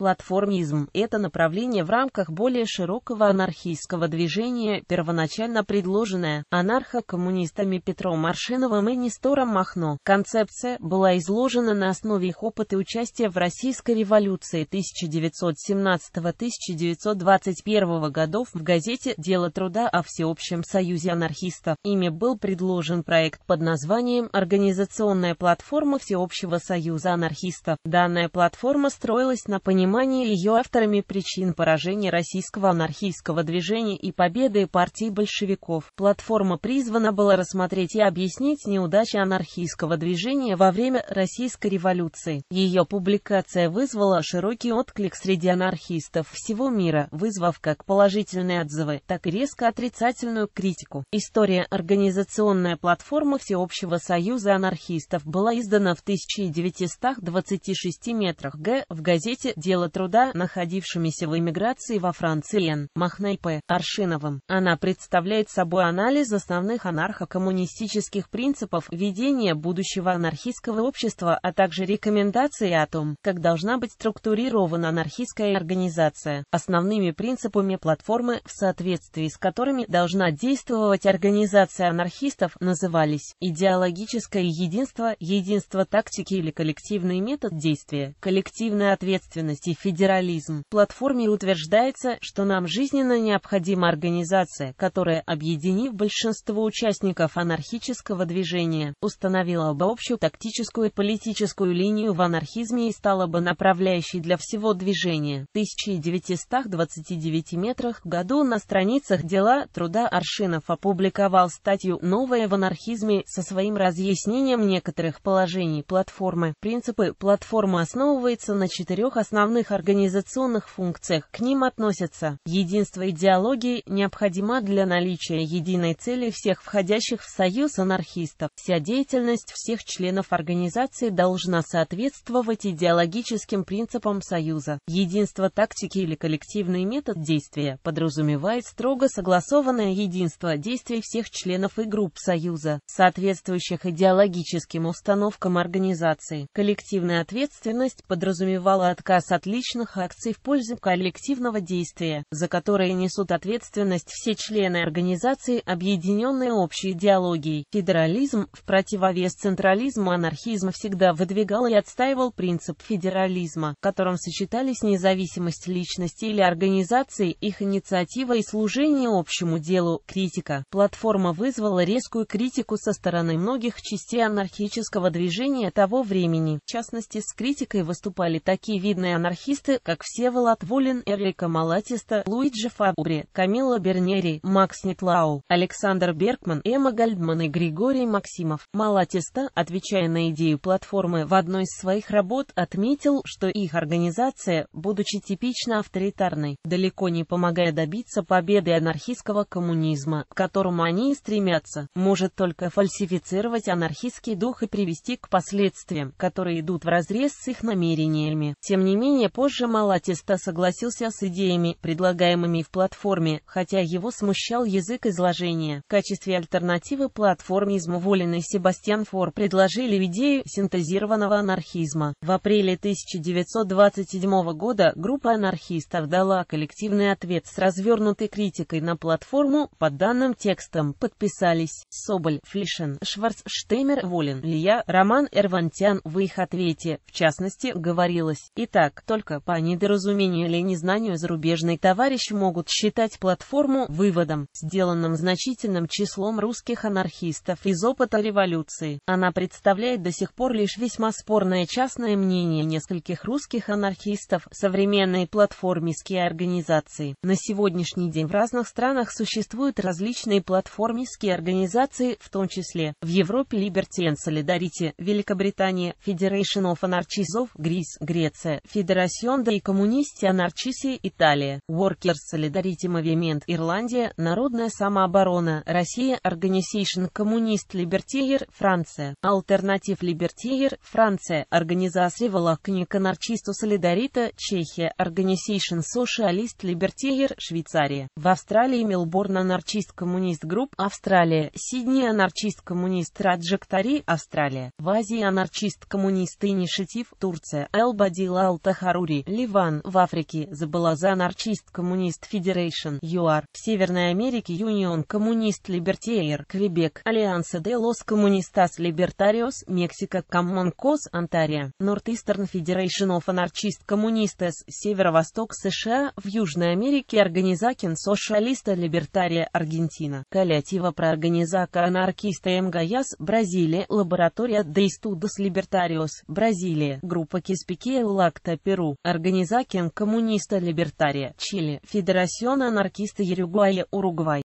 Платформизм – это направление в рамках более широкого анархистского движения, первоначально предложенное анархо-коммунистами Петром Маршиновым и Нестором Махно. Концепция была изложена на основе их опыта участия в Российской революции 1917-1921 годов в газете «Дело труда о всеобщем союзе анархистов». Ими был предложен проект под названием «Организационная платформа всеобщего союза анархистов». Данная платформа строилась на понимании понимании ее авторами причин поражения российского анархистского движения и победы партии большевиков. Платформа призвана была рассмотреть и объяснить неудачи анархистского движения во время Российской революции. Ее публикация вызвала широкий отклик среди анархистов всего мира, вызвав как положительные отзывы, так и резко отрицательную критику. История организационная платформа Всеобщего союза анархистов была издана в 1926 метрах Г в газете «Дело отдела труда, находившимися в эмиграции во Франции Н. Махной П. Аршиновым. Она представляет собой анализ основных анархо-коммунистических принципов ведения будущего анархистского общества, а также рекомендации о том, как должна быть структурирована анархистская организация, основными принципами платформы, в соответствии с которыми должна действовать организация анархистов, назывались идеологическое единство, единство тактики или коллективный метод действия, коллективная ответственность Федерализм. В платформе утверждается, что нам жизненно необходима организация, которая, объединив большинство участников анархического движения, установила бы общую тактическую и политическую линию в анархизме и стала бы направляющей для всего движения. В 1929 метрах году на страницах дела труда Аршинов опубликовал статью «Новое в анархизме» со своим разъяснением некоторых положений платформы. Принципы платформы основываются на четырех основных основных организационных функциях. К ним относятся единство идеологии, необходимо для наличия единой цели всех входящих в союз анархистов. Вся деятельность всех членов организации должна соответствовать идеологическим принципам союза. Единство тактики или коллективный метод действия подразумевает строго согласованное единство действий всех членов и групп союза, соответствующих идеологическим установкам организации. Коллективная ответственность подразумевала отказ от отличных акций в пользу коллективного действия, за которые несут ответственность все члены организации, объединенные общей идеологией. Федерализм, в противовес централизму анархизм всегда выдвигал и отстаивал принцип федерализма, в котором сочетались независимость личности или организации, их инициатива и служение общему делу. Критика. Платформа вызвала резкую критику со стороны многих частей анархического движения того времени. В частности, с критикой выступали такие видные анархисты, анархисты, как Всеволод Волин, Эрика Малатиста, Луиджи Фабри, Камила Бернери, Макс Нетлау, Александр Беркман, Эмма Гальдман и Григорий Максимов. Малатиста, отвечая на идею платформы в одной из своих работ, отметил, что их организация, будучи типично авторитарной, далеко не помогая добиться победы анархистского коммунизма, к которому они и стремятся, может только фальсифицировать анархистский дух и привести к последствиям, которые идут вразрез с их намерениями. Тем не менее, Мгновение позже Малатиста согласился с идеями, предлагаемыми в платформе, хотя его смущал язык изложения. В качестве альтернативы платформизму Волин и Себастьян Фор предложили идею синтезированного анархизма. В апреле 1927 года группа анархистов дала коллективный ответ с развернутой критикой на платформу. По данным текстам подписались Соболь, Флишин, Шварцштеймер, Волин, Лия, Роман Эрвантян. В их ответе, в частности, говорилось. Итак, только по недоразумению или незнанию зарубежный товарищ могут считать платформу выводом, сделанным значительным числом русских анархистов из опыта революции. Она представляет до сих пор лишь весьма спорное частное мнение нескольких русских анархистов, современной платформистские организации. На сегодняшний день в разных странах существуют различные платформистские организации, в том числе в Европе Liberty and Solidarity, Великобритания, Federation of Anarchism, Грис, Греция, Федерация Федерасьон да и коммунисте Италия, Workers Solidarity Movement Ирландия, Народная самооборона, Россия, Organization Коммунист Либертиер, Франция, Альтернатив Либертиер, Франция, Организация Волокник Анарчисту Солидарита, Чехия, Organization Socialist Либертиер, Швейцария, в Австралии Мелборн Анарчист Коммунист Групп, Австралия, Сидни Анарчист Коммунист Раджектари, Австралия, в Азии Анарчист Коммунист Инишитив, Турция, Элбадил Алтаха Харури, Ливан, в Африке, Забалаза Анарчист Коммунист Федерейшн, ЮАР, в Северной Америке Юнион Коммунист Либертиер, Квебек, Альянса де Лос Коммунистас Либертариос, Мексика, Коммон Кос, Антария, Норд-Истерн Федерейшн оф Анарчист Коммунистес, Северо-Восток США, в Южной Америке Организакин Сошалиста Либертария Аргентина, Калятива про Организака Анаркиста МГАЯС, Бразилия, Лаборатория Де Студос Либертариос, Бразилия, Группа Киспикея Лакта Перу, Перу, Организаción Коммуниста Либертария, Чили, Федерасион Анаркиста Юрюгуая, Уругвай.